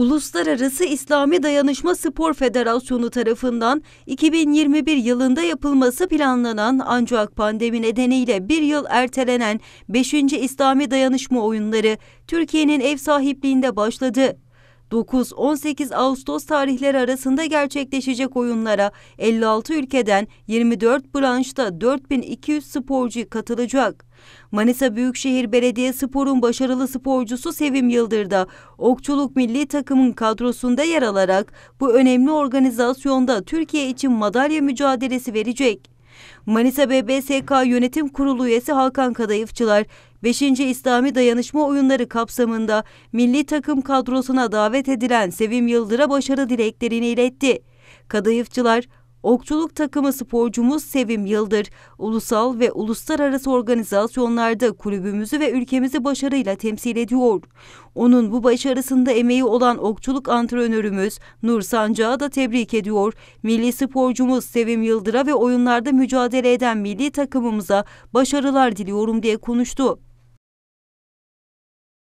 Uluslararası İslami Dayanışma Spor Federasyonu tarafından 2021 yılında yapılması planlanan ancak pandemi nedeniyle bir yıl ertelenen 5. İslami Dayanışma Oyunları Türkiye'nin ev sahipliğinde başladı. 9-18 Ağustos tarihleri arasında gerçekleşecek oyunlara 56 ülkeden 24 branşta 4200 sporcu katılacak. Manisa Büyükşehir Belediye Spor'un başarılı sporcusu Sevim Yıldır'da okçuluk milli takımın kadrosunda yer alarak bu önemli organizasyonda Türkiye için madalya mücadelesi verecek. Manisa BBSK Yönetim Kurulu üyesi Hakan Kadayıfçılar, 5. İslami Dayanışma Oyunları kapsamında milli takım kadrosuna davet edilen Sevim Yıldır'a başarı dileklerini iletti. Kadayıfçılar, Okçuluk takımı sporcumuz Sevim Yıldır, ulusal ve uluslararası organizasyonlarda kulübümüzü ve ülkemizi başarıyla temsil ediyor. Onun bu başarısında emeği olan okçuluk antrenörümüz Nur Sancağı da tebrik ediyor. Milli sporcumuz Sevim Yıldır'a ve oyunlarda mücadele eden milli takımımıza başarılar diliyorum diye konuştu.